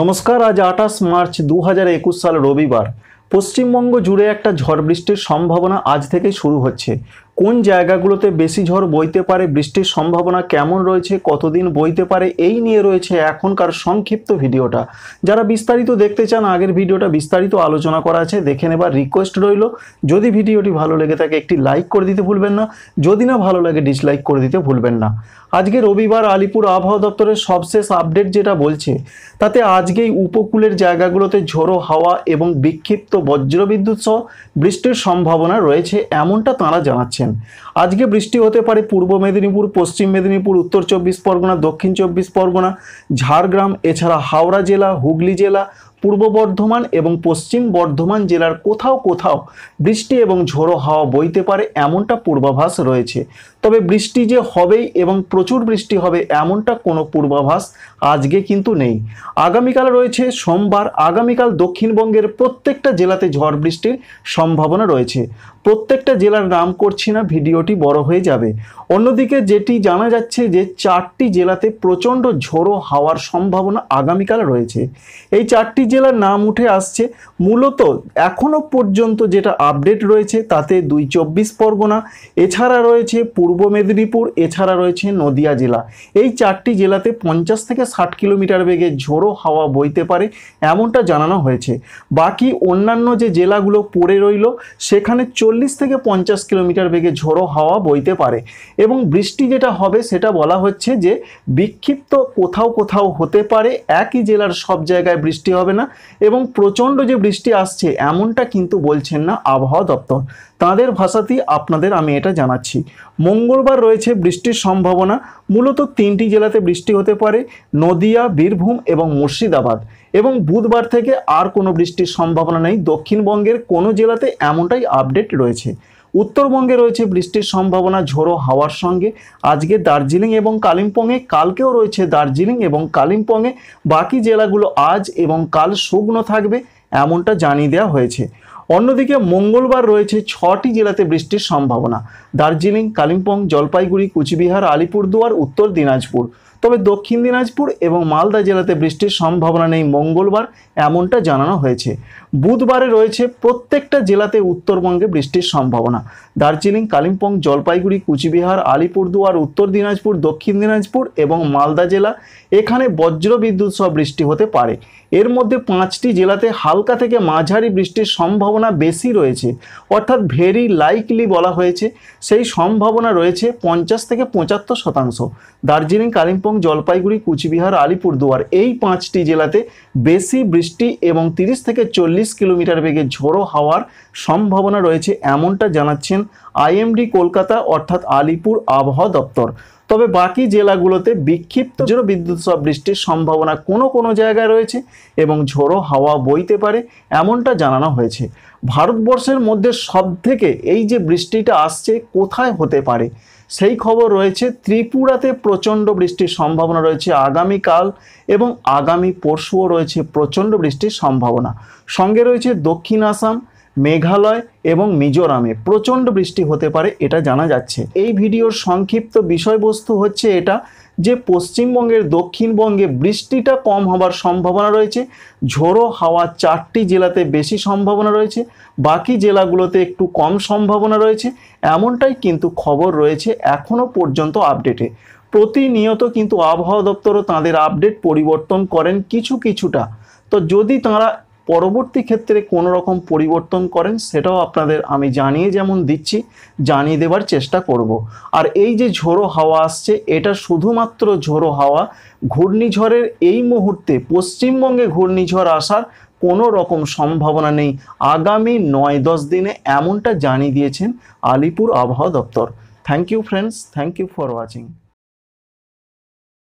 নমস্কার আজ আঠাশ মার্চ দু সাল রবিবার পশ্চিমবঙ্গ জুড়ে একটা ঝড় বৃষ্টির সম্ভাবনা আজ থেকেই শুরু হচ্ছে কোন জায়গাগুলোতে বেশি ঝড় বইতে পারে বৃষ্টির সম্ভাবনা কেমন রয়েছে কতদিন বইতে পারে এই নিয়ে রয়েছে এখনকার সংক্ষিপ্ত ভিডিওটা যারা বিস্তারিত দেখতে চান আগের ভিডিওটা বিস্তারিত আলোচনা করা আছে দেখে নেবার রিকোয়েস্ট রইল যদি ভিডিওটি ভালো লেগে থাকে একটি লাইক করে দিতে ভুলবেন না যদি না ভালো লাগে ডিসলাইক করে দিতে ভুলবেন না আজকে রবিবার আলিপুর আবহাওয়া দপ্তরের সবশেষ আপডেট যেটা বলছে তাতে আজকেই উপকূলের জায়গাগুলোতে ঝোড়ো হাওয়া এবং বিক্ষিপ্ত বজ্রবিদ্যুৎ সহ বৃষ্টির সম্ভাবনা রয়েছে এমনটা তাঁরা জানাচ্ছে জানিয়েছেন আজকে বৃষ্টি হতে পারে পূর্ব মেদিনীপুর পশ্চিম মেদিনীপুর উত্তর চব্বিশ পরগনা দক্ষিণ চব্বিশ পরগনা ঝাড়গ্রাম এছাড়া হাওড়া জেলা হুগলি জেলা পূর্ব বর্ধমান এবং পশ্চিম বর্ধমান জেলার কোথাও কোথাও বৃষ্টি এবং ঝোড়ো হাওয়া বইতে পারে এমনটা পূর্বাভাস রয়েছে তবে বৃষ্টি যে হবেই এবং প্রচুর বৃষ্টি হবে এমনটা কোনো পূর্বাভাস আজকে কিন্তু নেই আগামীকাল রয়েছে সোমবার আগামীকাল দক্ষিণবঙ্গের প্রত্যেকটা জেলাতে ঝড় বৃষ্টির সম্ভাবনা রয়েছে প্রত্যেকটা জেলার নাম করছি না ভিডিওটি বড় হয়ে যাবে অন্যদিকে যেটি জানা যাচ্ছে যে চারটি জেলাতে প্রচণ্ড ঝোড়ো হাওয়ার সম্ভাবনা আগামীকাল রয়েছে এই চারটি জেলার নাম উঠে আসছে মূলত এখনও পর্যন্ত যেটা আপডেট রয়েছে তাতে দুই চব্বিশ পরগনা এছাড়া রয়েছে পূর্ব মেদিনীপুর এছাড়া রয়েছে নদিয়া জেলা এই চারটি জেলাতে পঞ্চাশ থেকে ষাট কিলোমিটার বেগে ঝোড়ো হাওয়া বইতে পারে এমনটা জানানো হয়েছে বাকি অন্যান্য যে জেলাগুলো পড়ে রইল সেখানে চল্লিশ থেকে পঞ্চাশ কিলোমিটার বেগে ঝোড়ো হাওয়া বইতে পারে এবং বৃষ্টি যেটা হবে সেটা বলা হচ্ছে যে বিক্ষিপ্ত কোথাও কোথাও হতে পারে একই জেলার সব জায়গায় বৃষ্টি হবে না এবং প্রচণ্ড যে বৃষ্টি আসছে এমনটা কিন্তু বলছেন না আবহাওয়া দপ্তর তাদের ভাষাতেই আপনাদের আমি এটা জানাচ্ছি মঙ্গলবার রয়েছে বৃষ্টির সম্ভাবনা মূলত তিনটি জেলাতে বৃষ্টি হতে পারে নদিয়া বীরভূম এবং মুর্শিদাবাদ এবং বুধবার থেকে আর কোনো বৃষ্টির সম্ভাবনা নেই দক্ষিণবঙ্গের কোনো জেলাতে এমনটাই আপডেট রয়েছে উত্তরবঙ্গে রয়েছে বৃষ্টির সম্ভাবনা ঝোড়ো হাওয়ার সঙ্গে আজকে দার্জিলিং এবং কালিম্পংয়ে কালকেও রয়েছে দার্জিলিং এবং কালিম্পংয়ে বাকি জেলাগুলো আজ এবং কাল শুকনো থাকবে এমনটা জানিয়ে দেওয়া হয়েছে অন্যদিকে মঙ্গলবার রয়েছে ছটি জেলাতে বৃষ্টির সম্ভাবনা দার্জিলিং কালিম্পং জলপাইগুড়ি কুচবিহার আলিপুরদুয়ার উত্তর দিনাজপুর তবে দক্ষিণ দিনাজপুর এবং মালদা জেলাতে বৃষ্টির সম্ভাবনা নেই মঙ্গলবার এমনটা জানানো হয়েছে বুধবারে রয়েছে প্রত্যেকটা জেলাতে উত্তরবঙ্গে বৃষ্টির সম্ভাবনা দার্জিলিং কালিম্পং জলপাইগুড়ি কুচবিহার আলিপুরদুয়ার উত্তর দিনাজপুর দক্ষিণ দিনাজপুর এবং মালদা জেলা এখানে বজ্রবিদ্যুৎ সহ বৃষ্টি হতে পারে এর মধ্যে পাঁচটি জেলাতে হালকা থেকে মাঝারি বৃষ্টির সম্ভাবনা বেশি রয়েছে অর্থাৎ ভেরি লাইকলি বলা হয়েছে সেই সম্ভাবনা রয়েছে পঞ্চাশ থেকে পঁচাত্তর শতাংশ দার্জিলিং কালিম্পং জলপাইগুড়ি কুচবিহার আলিপুরদুয়ার এই পাঁচটি জেলাতে বেশি বৃষ্টি এবং 30 থেকে চল্লিশ কিলোমিটার বেগে ঝোড়ো হাওয়ার সম্ভাবনা রয়েছে এমনটা জানাচ্ছেন আইএমডি কলকাতা অর্থাৎ আলিপুর আবহাওয়া দপ্তর তবে বাকি জেলাগুলোতে বিক্ষিপ্ত জোর বিদ্যুৎ বৃষ্টির সম্ভাবনা কোনো কোনো জায়গায় রয়েছে এবং ঝোড়ো হাওয়া বইতে পারে এমনটা জানানো হয়েছে ভারতবর্ষের মধ্যে সব থেকে এই যে বৃষ্টিটা আসছে কোথায় হতে পারে সেই খবর রয়েছে ত্রিপুরাতে প্রচণ্ড বৃষ্টির সম্ভাবনা রয়েছে আগামীকাল এবং আগামী পরশুও রয়েছে প্রচণ্ড বৃষ্টির সম্ভাবনা সঙ্গে রয়েছে দক্ষিণ আসাম মেঘালয় এবং মিজোরামে প্রচণ্ড বৃষ্টি হতে পারে এটা জানা যাচ্ছে এই ভিডিওর সংক্ষিপ্ত বিষয়বস্তু হচ্ছে এটা যে পশ্চিমবঙ্গের দক্ষিণবঙ্গে বৃষ্টিটা কম হবার সম্ভাবনা রয়েছে ঝোড়ো হাওয়া চারটি জেলাতে বেশি সম্ভাবনা রয়েছে বাকি জেলাগুলোতে একটু কম সম্ভাবনা রয়েছে এমনটাই কিন্তু খবর রয়েছে এখনও পর্যন্ত আপডেটে প্রতিনিয়ত কিন্তু আবহাওয়া দপ্তরও তাদের আপডেট পরিবর্তন করেন কিছু কিছুটা তো যদি তারা পরবর্তী ক্ষেত্রে কোনো রকম পরিবর্তন করেন সেটাও আপনাদের আমি জানিয়ে যেমন দিচ্ছি জানিয়ে দেবার চেষ্টা করব। আর এই যে ঝোড়ো হাওয়া আসছে এটা শুধুমাত্র ঝোড়ো হাওয়া ঘূর্ণিঝড়ের এই মুহূর্তে পশ্চিমবঙ্গে ঘূর্ণিঝড় আসার কোনো রকম সম্ভাবনা নেই আগামী নয় দশ দিনে এমনটা জানিয়ে দিয়েছেন আলিপুর আবহাওয়া দপ্তর thank you friends thank you for watching